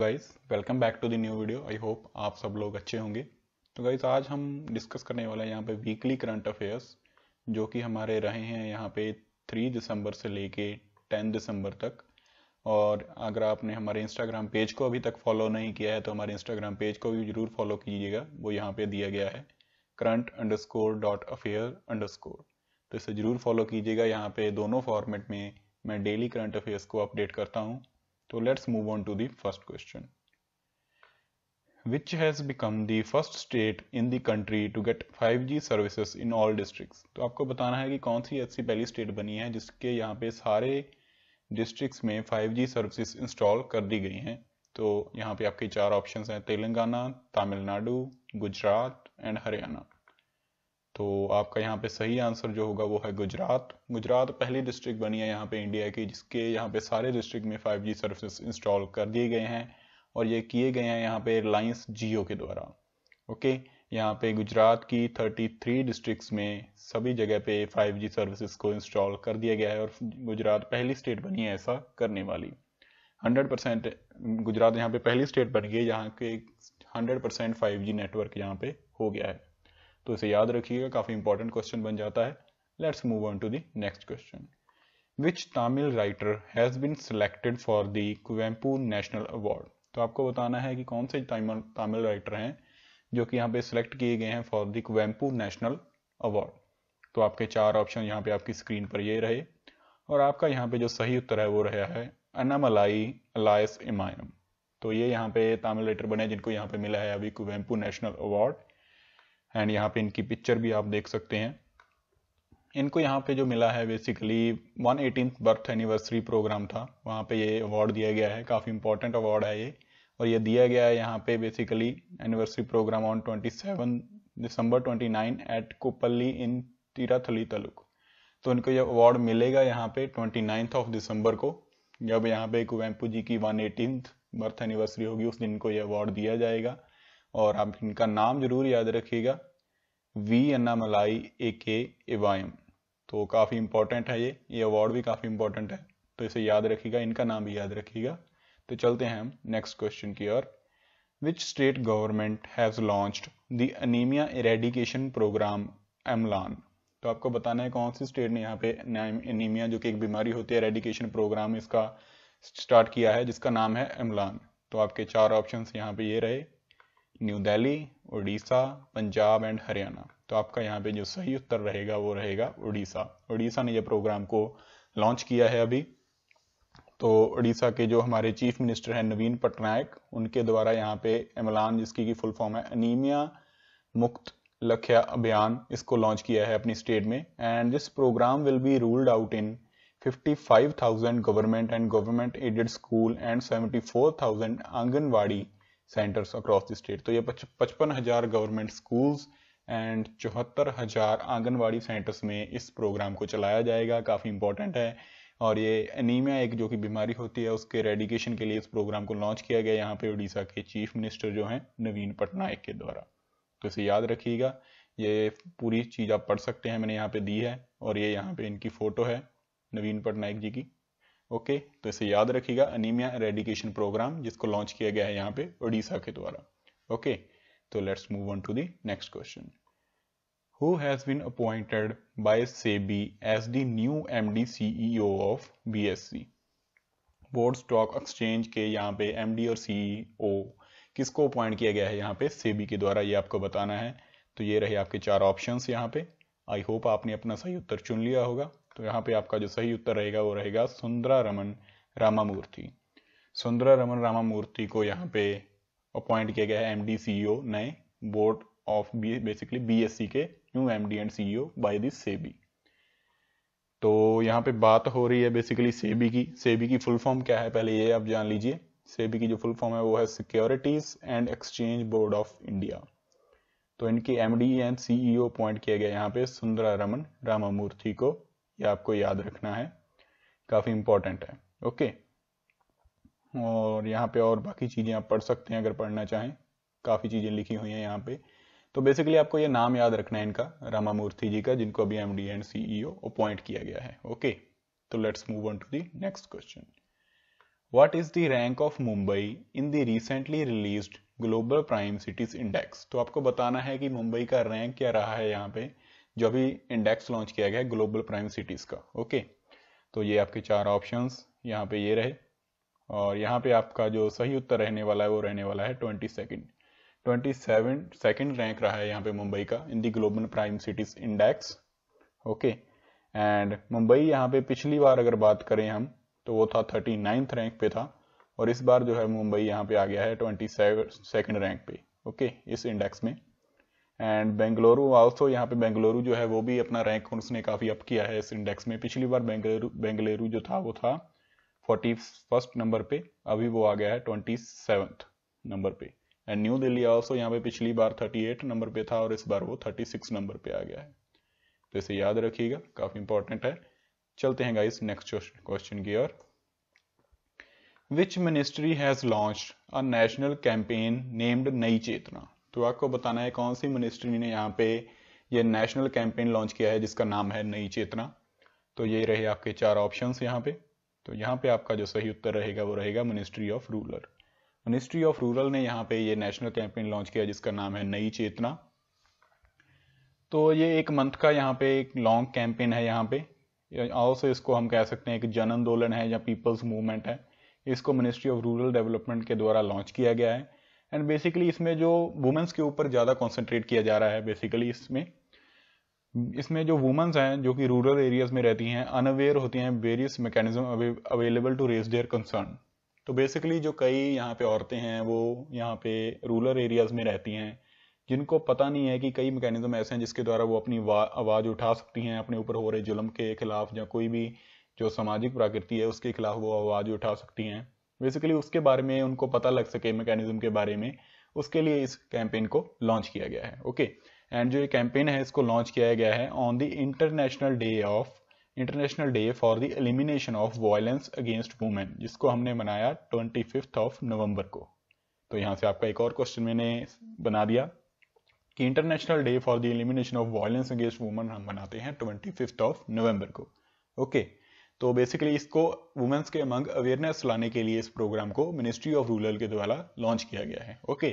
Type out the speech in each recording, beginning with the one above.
Guys welcome back to the new video I hope आप सब लोग अच्छे होंगे तो गाइस आज हम डिस्कस करने वाले हैं यहाँ पे वीकली करंट अफेयर्स जो कि हमारे रहे हैं यहाँ पे थ्री दिसंबर से लेके टेन दिसंबर तक और अगर आपने हमारे इंस्टाग्राम पेज को अभी तक फॉलो नहीं किया है तो हमारे इंस्टाग्राम पेज को भी जरूर फॉलो कीजिएगा वो यहाँ पे दिया गया है current underscore dot affair underscore तो इसे ज़रूर फॉलो कीजिएगा यहाँ पे दोनों फॉर्मेट में मैं डेली करंट अफेयर्स को अपडेट करता हूँ तो let's move on to the first question which has become the first state in the country to get 5G services in all districts तो आपको बताना है कि कौन सी ऐसी पहली स्टेट बनी है जिसके यहाँ पे सारे डिस्ट्रिक्ट में फाइव जी सर्विसेज इंस्टॉल कर दी गई हैं तो यहाँ पे आपके चार ऑप्शन है तेलंगाना तमिलनाडु गुजरात एंड हरियाणा तो आपका यहाँ पे सही आंसर जो होगा वो है गुजरात गुजरात पहली डिस्ट्रिक्ट बनी है यहाँ पे इंडिया की जिसके यहाँ पे सारे डिस्ट्रिक्ट में 5G सर्विसेज इंस्टॉल कर दिए गए हैं और ये किए गए हैं यहाँ पे रिलायंस जियो के द्वारा ओके यहाँ पे गुजरात की 33 डिस्ट्रिक्ट्स में सभी जगह पे 5G सर्विसेज को इंस्टॉल कर दिया गया है और गुजरात पहली स्टेट बनी है ऐसा करने वाली 100% गुजरात यहाँ पे पहली स्टेट बन गई यहाँ के 100% 5G नेटवर्क यहाँ पे हो गया है तो इसे याद रखिएगा काफ़ी इंपॉर्टेंट क्वेश्चन बन जाता है let's move on to the next question which Tamil writer has been selected for the Kuvempu national award तो आपको बताना है कि कौन से तमिल राइटर हैं जो कि यहाँ पे सिलेक्ट किए गए हैं for the Kuvempu national award तो आपके चार ऑप्शन यहाँ पे आपकी स्क्रीन पर ये रहे और आपका यहाँ पे जो सही उत्तर है वो रहा है अनामलाई अलायस इमायम तो ये यहाँ पे तमिल राइटर बने जिनको यहाँ पे मिला है अभी कुवेम्पू नेशनल अवार्ड एंड यहाँ पे इनकी पिक्चर भी आप देख सकते हैं इनको यहाँ पे जो मिला है basically one eighteen birth anniversary programme था वहाँ पे ये अवार्ड दिया गया है काफ़ी इंपॉर्टेंट अवार्ड है ये और ये दिया गया है यहाँ पे basically anniversary programme on twenty seven December twenty nine at Koppalli in Thirthahalli taluk तो इनको ये अवार्ड मिलेगा यहाँ पे ट्वेंटी नाइन्थ ऑफ दिसंबर को जब यहाँ पे कुवेम्पू जी की वन एटीन बर्थ एनिवर्सरी होगी उस दिन को ये अवार्ड दिया जाएगा और आप इनका नाम जरूर याद रखिएगा वी मलाई ए के एवायम तो काफ़ी इंपॉर्टेंट है ये ये अवार्ड भी काफ़ी इंपॉर्टेंट है तो इसे याद रखिएगा इनका नाम भी याद रखिएगा तो चलते हैं हम नेक्स्ट क्वेश्चन की ओर which state government has launched the anaemia eradication programme Amlan तो आपको बताना है कौन सी स्टेट ने यहाँ पे एनीमिया जो कि एक बीमारी होती है रेडिकेशन प्रोग्राम इसका स्टार्ट किया है जिसका नाम है एमलान तो आपके चार ऑप्शन यहाँ पे ये रहे न्यू दिल्ली उड़ीसा पंजाब एंड हरियाणा तो आपका यहाँ पे जो सही उत्तर रहेगा वो रहेगा उड़ीसा उड़ीसा ने ये प्रोग्राम को लॉन्च किया है अभी तो उड़ीसा के जो हमारे चीफ मिनिस्टर हैं नवीन पटनायक उनके द्वारा यहाँ पे एमलान जिसकी की फुल फॉर्म है अनीमिया मुक्त लक्ष्य अभियान इसको लॉन्च किया है अपनी स्टेट में and this programme will be ruled out in 55,000 government and government aided school and 74,000 anganwadi centres across the state तो ये पचपन हजार गवर्नमेंट स्कूल्स एंड चौहत्तर हजार आंगनबाड़ी सेंटर्स में इस प्रोग्राम को चलाया जाएगा काफ़ी इंपॉर्टेंट है और ये एनीमिया एक जो कि बीमारी होती है उसके रेडिकेशन के लिए इस प्रोग्राम को लॉन्च किया गया यहाँ पे उड़ीसा के चीफ मिनिस्टर जो हैं नवीन पटनायक के द्वारा तो इसे याद रखिएगा ये पूरी चीज़ आप पढ़ सकते हैं मैंने यहाँ पे दी है और ये यहाँ पे इनकी फ़ोटो है नवीन पटनायक जी की ओके तो इसे याद रखिएगा अनिमिया रेडिकेशन प्रोग्राम जिसको लॉन्च किया गया है यहाँ पे ओडिशा के द्वारा ओके तो let's move on to the next question who has been appointed by SEBI as the new MD CEO of BSC board stock exchange के यहाँ पे MD और CEO किसको अपॉइंट किया गया है यहाँ पे सेबी के द्वारा ये आपको बताना है तो ये रहे आपके चार ऑप्शन यहाँ पे आई होप आपने अपना सही उत्तर चुन लिया होगा तो यहाँ पे आपका जो सही उत्तर रहेगा वो रहेगा सुंदरा रमन रामामूर्ति सुंदरा रमन रामामूर्ति को यहाँ पे अपॉइंट किया गया है एम डी e नए board of B basically B के new D and CEO by this SEBI तो यहाँ पे बात हो रही है बेसिकली सेबी की सेबी की फुल फॉर्म क्या है पहले ये आप जान लीजिए सेबी की जो फुल फॉर्म है वो है securities and exchange board of India तो इनकी एमडी एंड सीईओ अपॉइंट किया गया यहाँ पे सुंदरा रमन रामामूर्ति को ये आपको याद रखना है काफ़ी इम्पोर्टेंट है ओके और यहाँ पे और बाकी चीज़ें आप पढ़ सकते हैं अगर पढ़ना चाहें काफ़ी चीज़ें लिखी हुई हैं यहाँ पे तो बेसिकली आपको ये नाम याद रखना है इनका रामामूर्ति जी का जिनको अभी M D and CEO appoint किया गया है ओके तो let's move on to the next question what is the rank of Mumbai in the recently release global prime cities index तो आपको बताना है कि मुंबई का रैंक क्या रहा है यहाँ पे जो अभी इंडेक्स लॉन्च किया गया है ग्लोबल प्राइम सिटीज़ का ओके तो ये आपके चार ऑप्शंस यहाँ पे ये रहे और यहाँ पे आपका जो सही उत्तर रहने वाला है वो रहने वाला है twenty second twenty seven second rank रहा है यहाँ पे मुंबई का in the global prime cities index okay and Mumbai यहाँ पे पिछली बार अगर बात करें हम तो वो था थर्टी नाइन्थ रैंक पे था और इस बार जो है मुंबई यहाँ पे आ गया है ट्वेंटी सेकेंड रैंक पे ओके इस इंडेक्स में एंड बेंगलुरु ऑल्सो यहाँ पे बेंगलुरु जो है वो भी अपना रैंक उसने काफ़ी अप किया है इस इंडेक्स में पिछली बार बेंगलुरु बेंगलुरु जो था वो था फोर्टी फर्स्ट नंबर पे अभी वो आ गया है ट्वेंटी सेवन्थ नंबर पे एंड न्यू दिल्ली ऑल्सो यहाँ पे पिछली बार थर्टी एट नंबर पे था और इस बार वो थर्टी सिक्स नंबर पे आ गया है तो इसे याद रखिएगा काफ़ी इंपॉर्टेंट है चलते हैं गाइस नेक्स्ट क्वेश्चन की ओर which ministry has launch a national campaign named Nayi Chetna तो आपको बताना है कौन सी मिनिस्ट्री ने यहाँ पे ये नेशनल कैंपेन लॉन्च किया है जिसका नाम है नई चेतना तो ये रहे आपके चार ऑप्शंस यहाँ पे तो यहाँ पे आपका जो सही उत्तर रहेगा वो रहेगा ministry of rural ministry of rural ने यहाँ पे ये नेशनल कैंपेन लॉन्च किया जिसका नाम है नई चेतना तो ये एक मंथ का यहाँ पे एक लॉन्ग कैंपेन है यहाँ पे ऑल्सो इसको हम कह सकते हैं कि जन आंदोलन है या पीपल्स मूवमेंट है इसको मिनिस्ट्री ऑफ रूरल डेवलपमेंट के द्वारा लॉन्च किया गया है एंड बेसिकली इसमें जो वुमेंस के ऊपर ज़्यादा कॉन्सेंट्रेट किया जा रहा है बेसिकली इसमें इसमें जो वुमेंस हैं जो कि रूरल एरियाज में रहती हैं अनअवेयर होती हैं various mechanism available to raise their concern तो बेसिकली जो कई यहाँ पे औरतें हैं वो यहाँ पे रूरल एरियाज में रहती हैं जिनको पता नहीं है कि कई मैकेनिज्म ऐसे हैं जिसके द्वारा वो अपनी आवाज़ उठा सकती हैं अपने ऊपर हो रहे जुल्म के खिलाफ या कोई भी जो सामाजिक प्रकृति है उसके खिलाफ वो आवाज़ उठा सकती हैं बेसिकली उसके बारे में उनको पता लग सके मैकेनिज्म के बारे में उसके लिए इस कैंपेन को लॉन्च किया गया है ओके okay? एंड जो ये कैंपेन है इसको लॉन्च किया गया है on the international day of international day for the elimination of violence against women जिसको हमने मनाया ट्वेंटी फिफ्थ ऑफ नवंबर को तो यहाँ से आपका एक और क्वेश्चन मैंने बना दिया कि international day for the elimination of violence against women हम मनाते हैं ट्वेंटी फिफ्थ ऑफ नवंबर को ओके okay. तो बेसिकली इसको वुमेन्स के अमंग अवेयरनेस लाने के लिए इस प्रोग्राम को मिनिस्ट्री ऑफ रूरल के द्वारा लॉन्च किया गया है ओके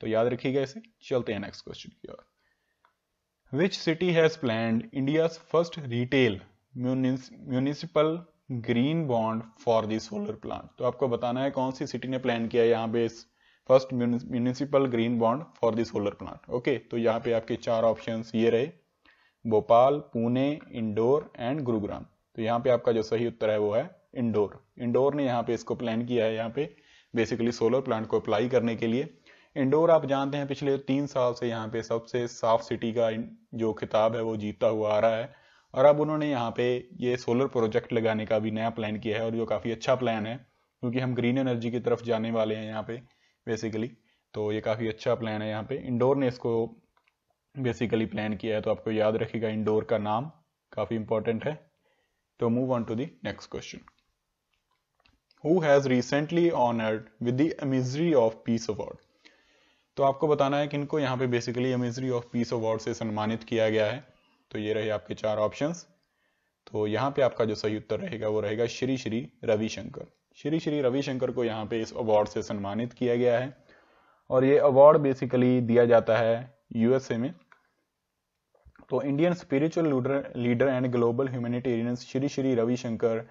तो याद रखिएगा इसे चलते हैं नेक्स्ट क्वेश्चन की ओर which city has plan India first retail municipal green bond for the solar plant तो आपको बताना है कौन सी सिटी ने प्लान किया यहाँ पे first municipal green bond for the solar plant okay तो यहाँ पे आपके चार ऑप्शन ये रहे भोपाल पुणे इंदौर एंड गुरुग्राम तो यहाँ पे आपका जो सही उत्तर है वो है इंडोर इंडोर ने यहाँ पे इसको प्लान किया है यहाँ पे बेसिकली सोलर प्लांट को अप्लाई करने के लिए इंडोर आप जानते हैं पिछले तीन साल से यहाँ पे सबसे साफ सिटी का जो खिताब है वो जीतता हुआ आ रहा है और अब उन्होंने यहाँ पे ये सोलर प्रोजेक्ट लगाने का भी नया प्लान किया है और जो काफ़ी अच्छा प्लान है क्योंकि हम ग्रीन एनर्जी की तरफ जाने वाले हैं यहाँ पे बेसिकली तो ये काफ़ी अच्छा प्लान है यहाँ पे इंडोर ने इसको बेसिकली प्लान किया है तो आपको याद रखेगा इंडोर का नाम काफ़ी इंपॉर्टेंट है So move on to the next question. Who has recently honored with the Amizri of Peace Award? तो आपको बताना है कि इनको यहाँ पे बेसिकली अमेजरी ऑफ पीस अवार्ड से सम्मानित किया गया है तो ये रहे आपके चार ऑप्शंस तो यहाँ पे आपका जो सही उत्तर रहेगा वो रहेगा श्री श्री रविशंकर श्री श्री रविशंकर को यहाँ पे इस अवार्ड से सम्मानित किया गया है और ये अवार्ड बेसिकली दिया जाता है यूएसए में तो Indian spiritual leader and global humanitarian Shri Shri Ravishankar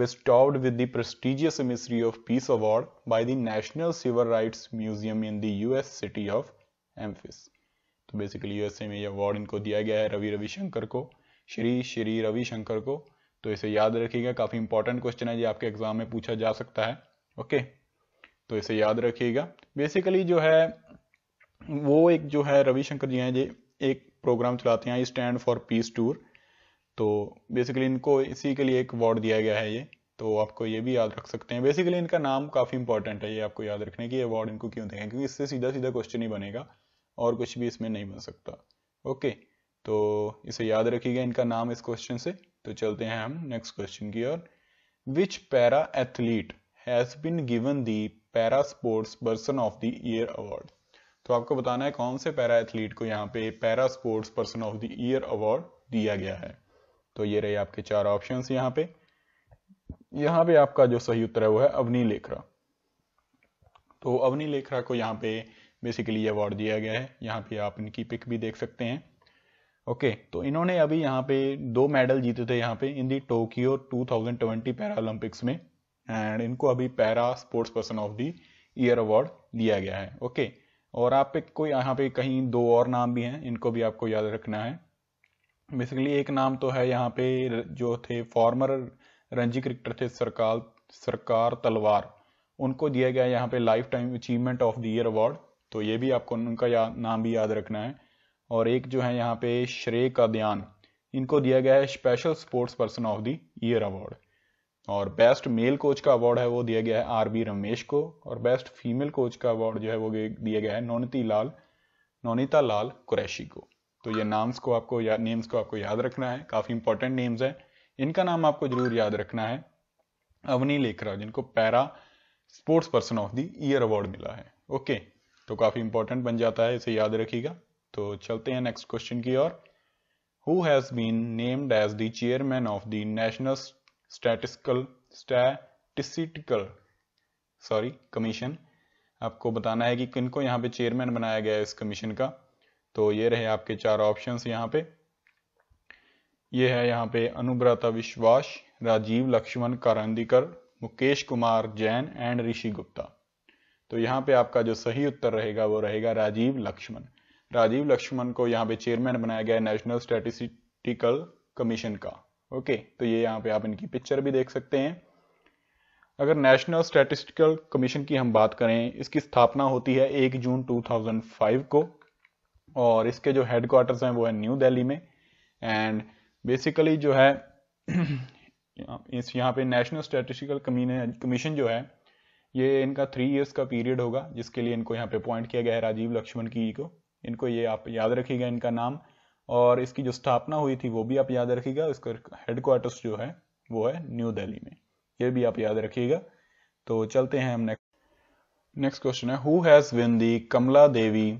bestowed with the prestigious mystery of peace award by the national civil Rights museum in the US city of Memphis. तो बेसिकली यूएसए में ये award इनको दिया गया है रवि रविशंकर को श्री श्री रविशंकर को तो इसे याद रखिएगा काफ़ी इंपॉर्टेंट क्वेश्चन है जो आपके एग्जाम में पूछा जा सकता है ओके तो इसे याद रखिएगा बेसिकली जो है वो एक जो है रविशंकर जी हैं जी एक प्रोग्राम चलाते हैं ये स्टैंड फॉर पीस टूर तो बेसिकली इनको इसी के लिए एक अवार्ड दिया गया है ये तो आपको ये भी याद रख सकते हैं बेसिकली इनका नाम काफ़ी इंपॉर्टेंट है ये आपको याद रखने की अवार्ड इनको क्यों देंगे क्योंकि इससे सीधा सीधा क्वेश्चन ही बनेगा और कुछ भी इसमें नहीं बन सकता ओके तो इसे याद रखिएगा इनका नाम इस क्वेश्चन से तो चलते हैं हम नेक्स्ट क्वेश्चन की ओर which para athlete has been given the para sports person of the year award तो आपको बताना है कौन से पैरा एथलीट को यहाँ पे para sports person of the year award दिया गया है तो ये रहे आपके चार ऑप्शन यहाँ पे यहाँ पे आपका जो सही उत्तर है वो है अवनी लेखरा तो अवनी लेखरा को यहाँ पे बेसिकली अवार्ड दिया गया है यहाँ पे आप इनकी पिक भी देख सकते हैं ओके तो इन्होंने अभी यहाँ पे दो मेडल जीते थे यहाँ पे इन दी टोक्यो 2020 ओलंपिक्स में एंड इनको अभी para sports person of the year award दिया गया है ओके okay, और आप पे कोई यहाँ पे कहीं दो और नाम भी हैं इनको भी आपको याद रखना है बेसिकली एक नाम तो है यहाँ पे जो थे फॉर्मर रणजी क्रिकेटर थे सरकार सरकार तलवार उनको दिया गया यहाँ पे lifetime achievement of the year award तो ये भी आपको उनका या, नाम भी याद रखना है और एक जो है यहाँ पे श्रेय का ध्यान इनको दिया गया है special sports person of the year award और बेस्ट मेल कोच का अवार्ड है वो दिया गया है आर बी रमेश को और बेस्ट फीमेल कोच का अवार्ड जो है वो दिया गया है नौनीति लाल नौनीता लाल कुरैशी को तो ये नाम्स को आपको या नेम्स को आपको याद रखना है काफ़ी इंपॉर्टेंट नेम्स है इनका नाम आपको जरूर याद रखना है अवनी लेखरा जिनको para sports person of the year award मिला है ओके तो काफ़ी इंपॉर्टेंट बन जाता है इसे याद रखिएगा तो चलते हैं नेक्स्ट क्वेश्चन की ओर who has been named as the chairman of the national statistical statistical sorry commission आपको बताना है कि किन को यहाँ पे चेयरमैन बनाया गया है इस कमीशन का तो ये रहे आपके चार ऑप्शंस यहाँ पे ये है यहाँ पे अनुब्रता विश्वास राजीव लक्ष्मण कारंदीकर मुकेश कुमार जैन एंड ऋषि गुप्ता तो यहाँ पे आपका जो सही उत्तर रहेगा वो रहेगा राजीव लक्ष्मण राजीव लक्ष्मण को यहाँ पे चेयरमैन बनाया गया है नेशनल स्टैटिस्टिकल कमीशन का ओके तो ये यहाँ पे आप इनकी पिक्चर भी देख सकते हैं अगर नेशनल स्टैटिस्टिकल कमीशन की हम बात करें इसकी स्थापना होती है एक जून 2005 को और इसके जो हेडक्वार्टर्स हैं वो है न्यू दिल्ली में एंड बेसिकली जो है इस यहाँ पे नेशनल स्टैटिस्टिकल कमीशन जो है ये इनका थ्री इयर्स का पीरियड होगा जिसके लिए इनको यहाँ पे अपॉइंट किया गया है राजीव लक्ष्मण की को इनको ये आप याद रखिएगा इनका नाम और इसकी जो स्थापना हुई थी वो भी आप याद रखिएगा इसका हेडक्वार्टर्स जो है वो है न्यू दिल्ली में ये भी आप याद रखिएगा तो चलते हैं हम नेक्स्ट नेक्स्ट क्वेश्चन है who has win the Kamla Devi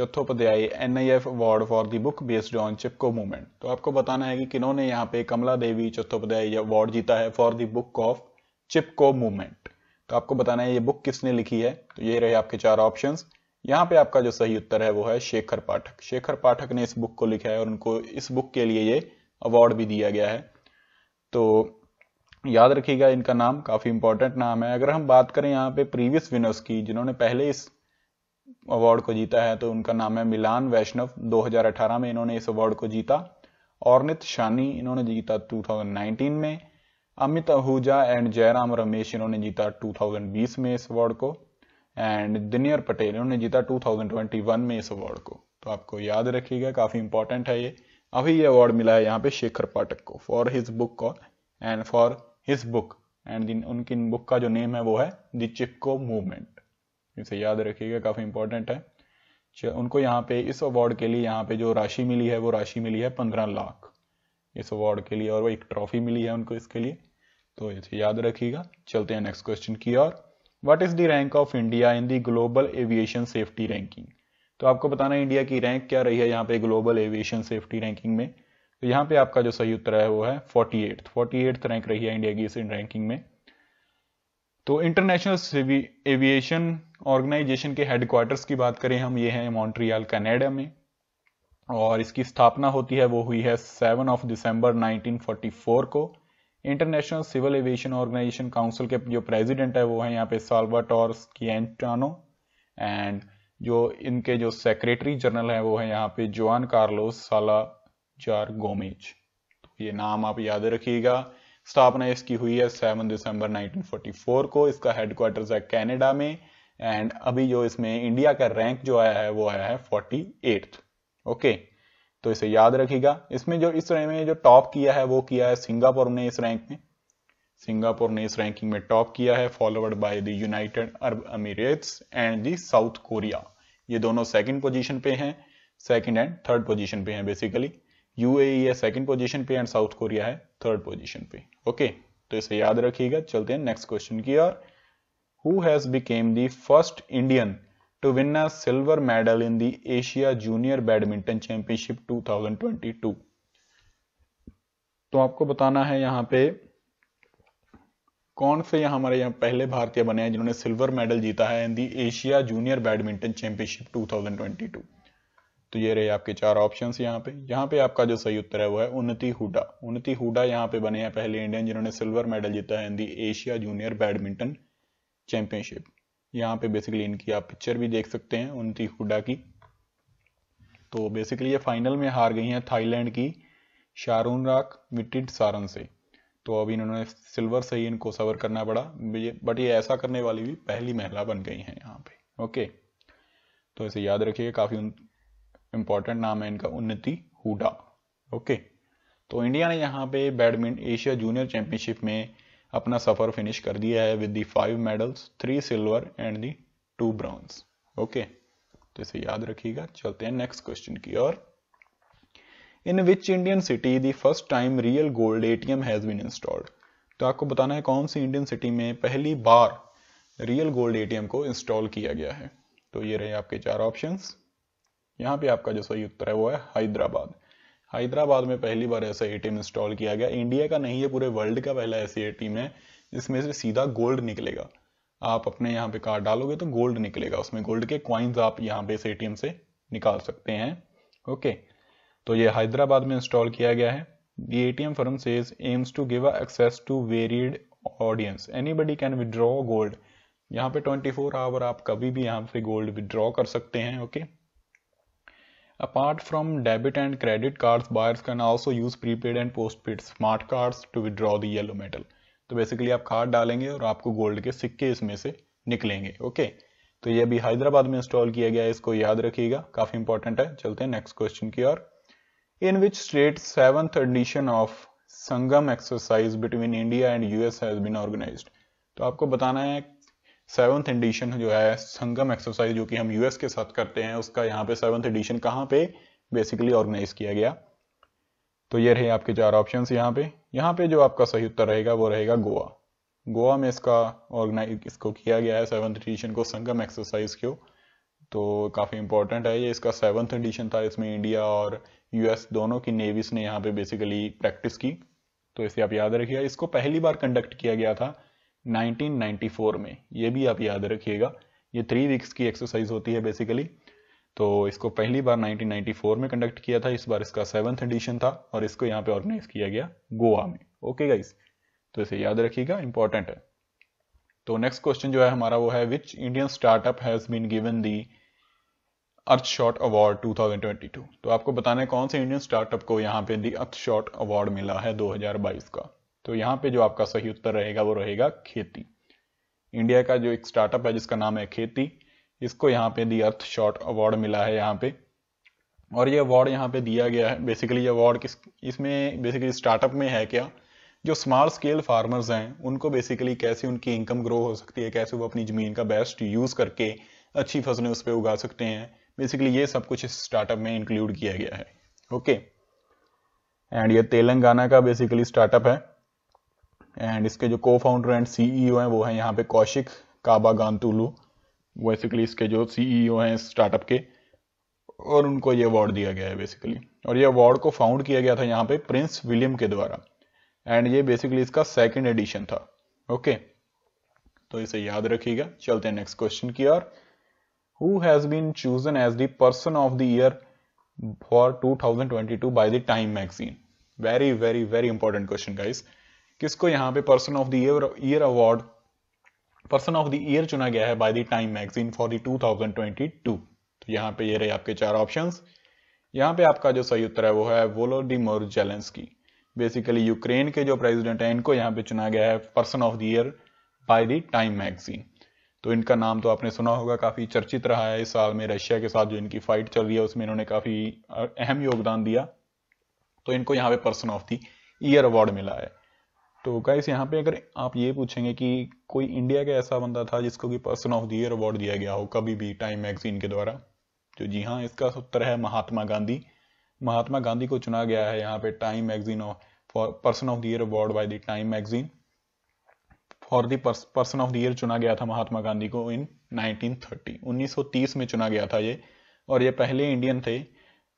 I F award for the book based on Chipko movement तो आपको बताना है कि किन्होंने यहाँ पे कमला देवी चट्ठोपाध्याय अवार्ड जीता है for the book of Chipko movement तो आपको बताना है ये बुक किसने लिखी है तो ये रहे आपके चार ऑप्शंस यहाँ पे आपका जो सही उत्तर है वो है शेखर पाठक शेखर पाठक ने इस बुक को लिखा है और उनको इस बुक के लिए ये अवार्ड भी दिया गया है तो याद रखिएगा इनका नाम काफी इंपॉर्टेंट नाम है अगर हम बात करें यहाँ पे प्रीवियस विनर्स की जिन्होंने पहले इस अवार्ड को जीता है तो उनका नाम है मिलान वैष्णव 2018 में इन्होंने इस अवार्ड को जीता औरनित शानी इन्होंने जीता 2019 में अमित आहूजा एंड जयराम रमेश इन्होंने जीता 2020 में इस अवार्ड को एंड दिनियर पटेल उन्होंने जीता 2021 में इस अवार्ड को तो आपको याद रखिएगा काफ़ी इंपॉर्टेंट है ये अभी ये अवार्ड मिला है यहाँ पे शेखर पाठक को फॉर हिज बुक और and for his book and उनकी बुक का जो नेम है वो है द चिपको मूवमेंट इसे याद रखिएगा काफ़ी इंपॉर्टेंट है उनको यहाँ पे इस अवार्ड के लिए यहाँ पे जो राशि मिली है वो राशि मिली है पंद्रह लाख इस अवार्ड के लिए और वो एक ट्रॉफी मिली है उनको इसके लिए तो इसे याद रखिएगा चलते हैं नेक्स्ट क्वेश्चन की और what is the rank of India in the global aviation safety ranking तो आपको बताना इंडिया की रैंक क्या रही है यहाँ पे ग्लोबल एविएशन सेफ्टी रैंकिंग में तो यहाँ पे आपका जो सही उत्तर है वो है forty eight forty eighth rank रही है इंडिया की इस रैंकिंग में तो इंटरनेशनल एविएशन ऑर्गेनाइजेशन के हेडक्वार्टर्स की बात करें हम ये हैं मॉन्ट्रियाल कनाडा में और इसकी स्थापना होती है वो हुई है सेवन ऑफ दिसंबर 1944 को international civil aviation organisation council के जो प्रेसिडेंट है वो है यहाँ पे साल्वाटोर स्कियटानो एंड जो इनके जो सेक्रेटरी जनरल है वो है यहाँ पे Juan Carlos Salazar Gomez तो ये नाम आप याद रखिएगा स्थापना इसकी हुई है 7 दिसंबर 1944 को इसका हेडक्वार्टर है कैनेडा में एंड अभी जो इसमें इंडिया का रैंक जो आया है वो आया है फोर्टी ओके okay. तो इसे याद रखिएगा इसमें जो इस रैंक में जो टॉप किया है वो किया है सिंगापुर ने इस रैंक में सिंगापुर ने इस रैंकिंग में टॉप किया है followed by the United Arab Emirates and the South Korea ये दोनों सेकंड पोजीशन पे हैं सेकंड एंड थर्ड पोजीशन पे हैं बेसिकली यूएई e है सेकंड पोजीशन पे एंड साउथ कोरिया है थर्ड पोजीशन पे ओके तो इसे याद रखिएगा चलते हैं नेक्स्ट क्वेश्चन की और who has become the first Indian to win a silver medal in the Asia Junior Badminton Championship 2022 तो आपको बताना है यहाँ पे कौन से यहाँ हमारे यहाँ पहले भारतीय बने हैं जिन्होंने सिल्वर मेडल जीता है in the Asia junior badminton championship 2022 तो ये रहे आपके चार ऑप्शन यहाँ पे यहाँ पे आपका जो सही उत्तर है वो है उन्नति हुडा उन्नति हुडा यहाँ पे बने हैं पहले इंडियन जिन्होंने सिल्वर मेडल जीता है in the Asia junior badminton championship यहाँ पे बेसिकली इनकी आप पिक्चर भी देख सकते हैं उन्नति हुडा की तो बेसिकली ये फाइनल में हार गई हैं थाईलैंड की शारून राक विटिड सारन से तो अब इन्होंने सिल्वर से ही इनको सवर करना पड़ा बट ये ऐसा करने वाली भी पहली महिला बन गई हैं यहाँ पे ओके तो इसे याद रखिए काफ़ी इंपॉर्टेंट नाम है इनका उन्नति हुडा ओके तो इंडिया ने यहाँ पे बैडमिंटन एशिया जूनियर चैंपियनशिप में अपना सफ़र फिनिश कर दिया है with the five medals three silver and the two bronze okay तो इसे याद रखिएगा चलते हैं नेक्स्ट क्वेश्चन की ओर in which Indian city the first time real gold ATM has been installed तो आपको बताना है कौन सी इंडियन सिटी में पहली बार रियल गोल्ड एटीएम को इंस्टॉल किया गया है तो ये रहे आपके चार ऑप्शंस यहाँ पे आपका जो सही उत्तर है वो है हैदराबाद हैदराबाद में पहली बार ऐसा ए इंस्टॉल किया गया इंडिया का नहीं है पूरे वर्ल्ड का पहला ऐसी ए है जिसमें से सीधा गोल्ड निकलेगा आप अपने यहाँ पे कार्ड डालोगे तो गोल्ड निकलेगा उसमें गोल्ड के क्वाइंस आप यहाँ पे इस एटीएम से निकाल सकते हैं ओके तो ये हैदराबाद में इंस्टॉल किया गया है The M firm seems to give access to varied audience anybody can withdraw gold यहाँ पे 24 आवर आप कभी भी यहाँ पे गोल्ड विद्रॉ कर सकते हैं okay okay? Apart from debit and credit cards, buyers can also use prepaid and postpaid smart cards to withdraw the yellow metal. तो बेसिकली आप कार्ड डालेंगे और आपको गोल्ड के सिक्के इसमें से निकलेंगे ओके तो ये अभी हैदराबाद में इंस्टॉल किया गया है इसको याद रखिएगा काफी इंपॉर्टेंट है चलते हैं नेक्स्ट क्वेश्चन की ओर in which state seventh edition of Sangam exercise between India and US has been organised तो आपको बताना है सेवंथ एडिशन जो है संगम एक्सरसाइज जो कि हम यूएस के साथ करते हैं उसका यहाँ पे सेवंथ एडिशन कहाँ पे बेसिकली ऑर्गेनाइज किया गया तो ये रहे आपके चार ऑप्शंस यहाँ पे यहाँ पे जो आपका सही उत्तर रहेगा वो रहेगा गोवा गोवा में इसका ऑर्गेनाइज इसको किया गया है सेवंथ एडिशन को संगम एक्सरसाइज को तो काफ़ी इंपॉर्टेंट है ये इसका सेवंथ एडिशन था इसमें इंडिया और यूएस दोनों की नेवीज ने यहाँ पे बेसिकली प्रैक्टिस की तो इसे आप याद रखिएगा इसको पहली बार कंडक्ट किया गया था 1994 में ये भी आप याद रखिएगा ये थ्री वीक्स की एक्सरसाइज होती है बेसिकली तो इसको पहली बार 1994 में कंडक्ट किया था इस बार इसका सेवंथ एडिशन था और इसको यहाँ पे ऑर्गेनाइज किया गया गोवा में ओके गाइस तो इसे याद रखिएगा इंपॉर्टेंट है तो नेक्स्ट क्वेश्चन जो है हमारा वो है which Indian startup has been given the Earthshot award 2022 तो आपको बताना है कौन से इंडियन स्टार्टअप को यहाँ पे दी अर्थ शॉट अवार्ड मिला है 2022 का तो यहाँ पे जो आपका सही उत्तर रहेगा वो रहेगा खेती इंडिया का जो एक स्टार्टअप है जिसका नाम है खेती इसको यहाँ पे दी अर्थ शॉर्ट अवार्ड मिला है यहाँ पे और ये अवार्ड यहाँ पे दिया गया है बेसिकली ये अवार्ड किस इसमें बेसिकली स्टार्टअप में है क्या जो स्मॉल स्केल फार्मर्स हैं उनको बेसिकली कैसे उनकी इनकम ग्रो हो सकती है कैसे वो अपनी ज़मीन का बेस्ट यूज़ करके अच्छी फसलें उस पर उगा सकते हैं बेसिकली ये सब कुछ इस स्टार्टअप में इंक्लूड किया गया है ओके एंड ये तेलंगाना का बेसिकली स्टार्टअप है एंड इसके जो को फाउंडर एंड सीईओ हैं वो हैं यहाँ पे कौशिक काबा गांतुलू बेसिकली इसके जो सीईओ e हैं स्टार्टअप के और उनको ये अवार्ड दिया गया है बेसिकली और ये अवार्ड को फाउंड किया गया था यहाँ पे प्रिंस विलियम के द्वारा एंड ये बेसिकली इसका सेकेंड एडिशन था ओके okay. तो इसे याद रखिएगा चलते हैं नेक्स्ट क्वेश्चन की ओर who has been chosen as दर्सन person of the year for two thousand two by the Time magazine very very very important question guys किसको यहाँ पे person of the year award person of the year चुना गया है by the Time magazine for thousand twenty two तो यहाँ पे ये रहे आपके चार ऑप्शन यहाँ पे आपका जो सही उत्तर है वो है वोलो वोलोडिमोर की बेसिकली यूक्रेन के जो प्रेसिडेंट हैं इनको यहाँ पे चुना गया है person of the year by the Time magazine तो इनका नाम तो आपने सुना होगा काफी चर्चित रहा है इस साल में रशिया के साथ जो इनकी फाइट चल रही है उसमें इन्होंने काफी अहम योगदान दिया तो इनको यहाँ पे person of the year award मिला है तो गाइस यहाँ पे अगर आप ये पूछेंगे कि कोई इंडिया का ऐसा बंदा था जिसको कि person of the year award दिया गया हो कभी भी टाइम मैगजीन के द्वारा तो जी हाँ इसका उत्तर है महात्मा गांधी महात्मा गांधी को चुना गया है यहाँ पे Time magazine for person of the year award by the Time magazine for the person of the year चुना गया था महात्मा गांधी को इन 1930 1930 में चुना गया था ये और ये पहले इंडियन थे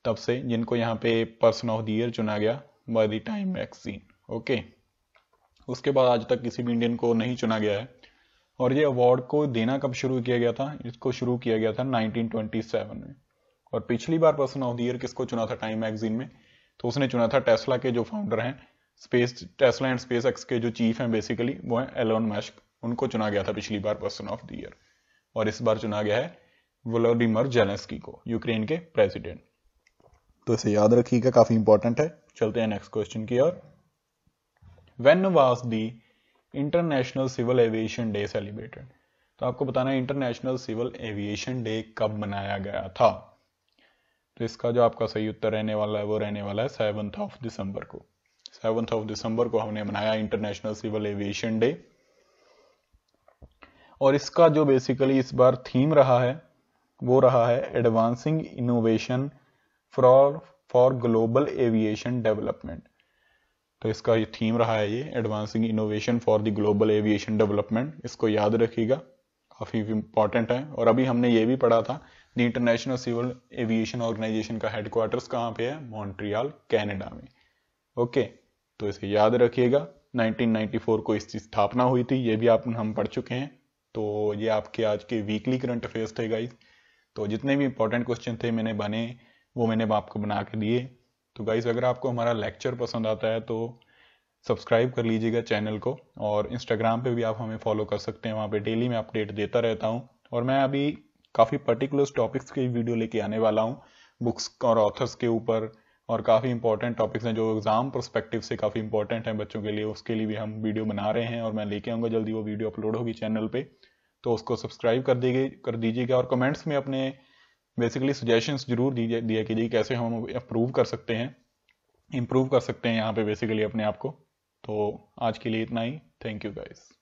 तब से जिनको यहाँ पे पर्सन ऑफ द ईयर चुना गया by the Time magazine okay उसके बाद आज तक किसी भी इंडियन को नहीं चुना गया है और ये अवार्ड को देना कब शुरू किया गया था इसको शुरू किया गया था 1927 में और पिछली बार पर्सन ऑफ द ईयर किसको चुना था टाइम मैगजीन में तो उसने चुना था टेस्ला के जो फाउंडर हैं space Tesla and SpaceX के जो चीफ हैं बेसिकली वो हैं एलोन मैश उनको चुना गया था पिछली बार पर्सन ऑफ द ईयर और इस बार चुना गया है वोलोडिमर जेलेंस्की को यूक्रेन के प्रेसिडेंट तो इसे याद रखिएगा काफी इंपॉर्टेंट है चलते हैं नेक्स्ट क्वेश्चन की ओर when was the international civil aviation day celebrated तो आपको बताना है इंटरनेशनल सिविल एविएशन डे कब मनाया गया था तो इसका जो आपका सही उत्तर रहने वाला है वो रहने वाला है सेवन्थ ऑफ दिसंबर को सेवंथ ऑफ दिसंबर को हमने मनाया इंटरनेशनल सिविल एविएशन डे और इसका जो बेसिकली इस बार थीम रहा है वो रहा है advancing innovation for for global aviation development तो इसका ये थीम रहा है ये advancing innovation for the global aviation development इसको याद रखिएगा काफ़ी इंपॉर्टेंट है और अभी हमने ये भी पढ़ा था the international civil aviation organisation का हेडक्वार्टर्स कहाँ पे है मॉन्ट्रियाल कैनेडा में ओके तो इसे याद रखिएगा 1994 को इसकी स्थापना हुई थी ये भी आप हम पढ़ चुके हैं तो ये आपके आज के वीकली करंट अफेयर्स थे गाइस तो जितने भी इंपॉर्टेंट क्वेश्चन थे मैंने बने वो मैंने आपको बना के दिए तो गाइज अगर आपको हमारा लेक्चर पसंद आता है तो सब्सक्राइब कर लीजिएगा चैनल को और इंस्टाग्राम पे भी आप हमें फॉलो कर सकते हैं वहाँ पे डेली मैं अपडेट देता रहता हूँ और मैं अभी काफ़ी पर्टिकुलर टॉपिक्स की वीडियो लेके आने वाला हूँ बुक्स और ऑथर्स के ऊपर और काफ़ी इंपॉर्टेंट टॉपिक्स हैं जो एग्ज़ाम परस्पेक्टिव से काफ़ी इंपॉर्टेंट हैं बच्चों के लिए उसके लिए भी हम वीडियो बना रहे हैं और मैं लेके आऊँगा जल्दी वो वीडियो अपलोड होगी चैनल पर तो उसको सब्सक्राइब कर दीजिए कर दीजिएगा और कमेंट्स में अपने बेसिकली सजेशंस जरूर दिया कीजिए कैसे हम अप्रूव कर सकते हैं इम्प्रूव कर सकते हैं यहाँ पे बेसिकली अपने आप को तो आज के लिए इतना ही थैंक यू गाइज़